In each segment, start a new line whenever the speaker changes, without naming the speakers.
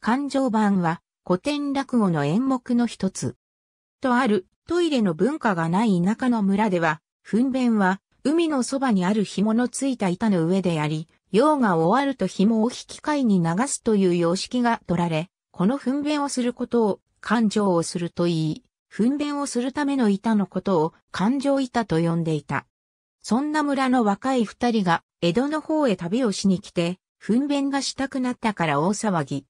感情版は古典落語の演目の一つ。とあるトイレの文化がない田舎の村では、糞便は海のそばにある紐のついた板の上であり、用が終わると紐を引き換えに流すという様式が取られ、この糞便をすることを感情をするといい、糞便をするための板のことを感情板と呼んでいた。そんな村の若い二人が江戸の方へ旅をしに来て、糞便がしたくなったから大騒ぎ。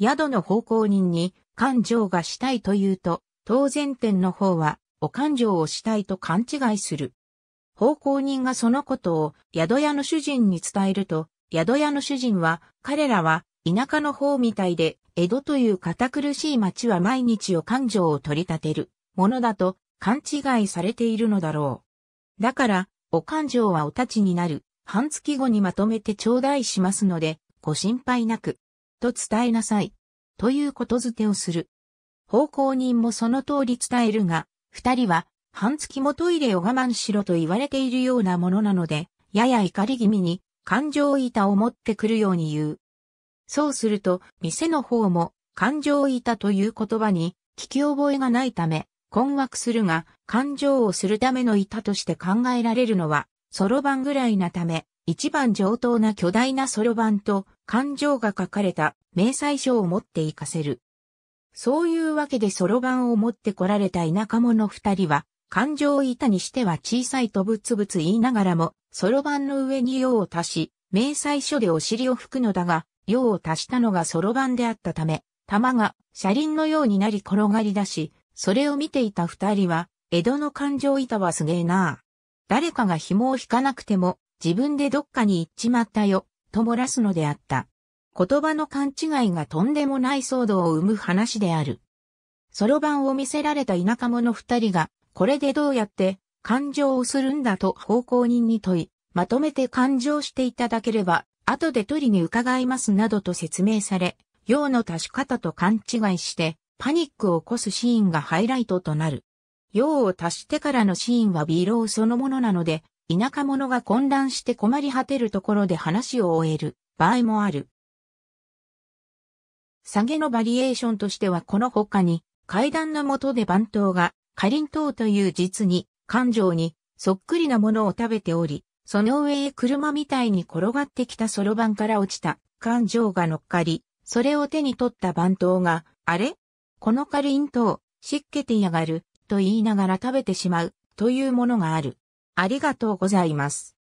宿の奉公人に勘定がしたいと言うと、当然店の方は、お勘定をしたいと勘違いする。奉公人がそのことを宿屋の主人に伝えると、宿屋の主人は、彼らは田舎の方みたいで、江戸という堅苦しい町は毎日を勘定を取り立てるものだと勘違いされているのだろう。だから、お勘定はお立ちになる、半月後にまとめて頂戴しますので、ご心配なく。と伝えなさい。ということづてをする。奉公人もその通り伝えるが、二人は、半月もトイレを我慢しろと言われているようなものなので、やや怒り気味に、感情板を持ってくるように言う。そうすると、店の方も、感情板という言葉に、聞き覚えがないため、困惑するが、感情をするための板として考えられるのは、そろばんぐらいなため、一番上等な巨大なそろばんと、感情が書かれた明細書を持って行かせる。そういうわけでそろばんを持って来られた田舎者二人は、感情を板にしては小さいとぶつぶつ言いながらも、そろばんの上に用を足し、明細書でお尻を拭くのだが、用を足したのがそろばんであったため、玉が車輪のようになり転がり出し、それを見ていた二人は、江戸の感情板はすげえなあ。誰かが紐を引かなくても、自分でどっかに行っちまったよ、と漏らすのであった。言葉の勘違いがとんでもない騒動を生む話である。そろばんを見せられた田舎者二人が、これでどうやって感情をするんだと奉公人に問い、まとめて感情していただければ、後で取りに伺いますなどと説明され、用の足し方と勘違いして、パニックを起こすシーンがハイライトとなる。用を足してからのシーンはローそのものなので、田舎者が混乱して困り果てるところで話を終える場合もある。下げのバリエーションとしてはこの他に、階段の下で番頭が、かりんとうという実に、感情に、そっくりなものを食べており、その上へ車みたいに転がってきたそろばんから落ちた、感情が乗っかり、それを手に取った番頭が、あれこのかりんとう、しっけてやがる、と言いながら食べてしまう、というものがある。ありがとうございます。